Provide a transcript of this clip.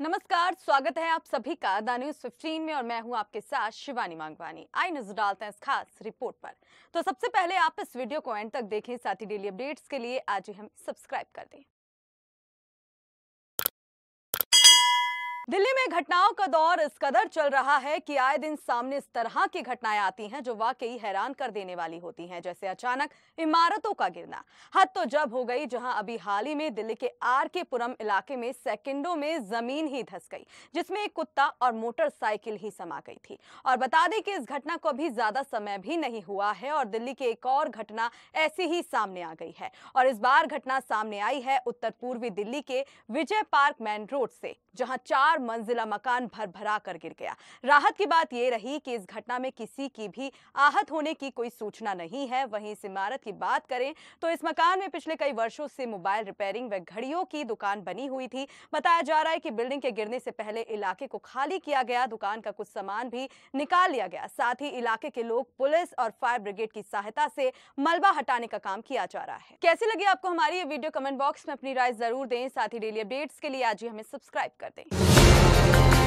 नमस्कार स्वागत है आप सभी का द न्यूज फिफ्टीन में और मैं हूं आपके साथ शिवानी मांगवानी आई नजर डालते हैं इस खास रिपोर्ट पर तो सबसे पहले आप इस वीडियो को एंड तक देखें साथ ही डेली अपडेट्स के लिए आज ही हम सब्सक्राइब कर दें दिल्ली में घटनाओं का दौर इस कदर चल रहा है कि आए दिन सामने इस तरह की घटनाएं आती हैं जो वाकई हैरान कर देने वाली होती हैं जैसे अचानक इमारतों का गिरना हद तो जब हो गई जहां अभी हाल ही में दिल्ली के आर के पुरम इलाके में सेकंडों में जमीन ही धस गई जिसमें एक कुत्ता और मोटरसाइकिल ही समा गई थी और बता दें कि इस घटना को अभी ज्यादा समय भी नहीं हुआ है और दिल्ली की एक और घटना ऐसी ही सामने आ गई है और इस बार घटना सामने आई है उत्तर पूर्वी दिल्ली के विजय पार्क मैन रोड से जहां चार मंजिला मकान भर भरा कर गिर गया राहत की बात यह रही कि इस घटना में किसी की भी आहत होने की कोई सूचना नहीं है वहीं इस इमारत की बात करें तो इस मकान में पिछले कई वर्षों से मोबाइल रिपेयरिंग व घड़ियों की दुकान बनी हुई थी बताया जा रहा है कि बिल्डिंग के गिरने से पहले इलाके को खाली किया गया दुकान का कुछ सामान भी निकाल लिया गया साथ ही इलाके के लोग पुलिस और फायर ब्रिगेड की सहायता से मलबा हटाने का काम किया जा रहा है कैसी लगी आपको हमारी ये वीडियो कमेंट बॉक्स में अपनी राय जरूर दें साथ ही डेली अपडेट्स के लिए आज ही हमें सब्सक्राइब करें कर दें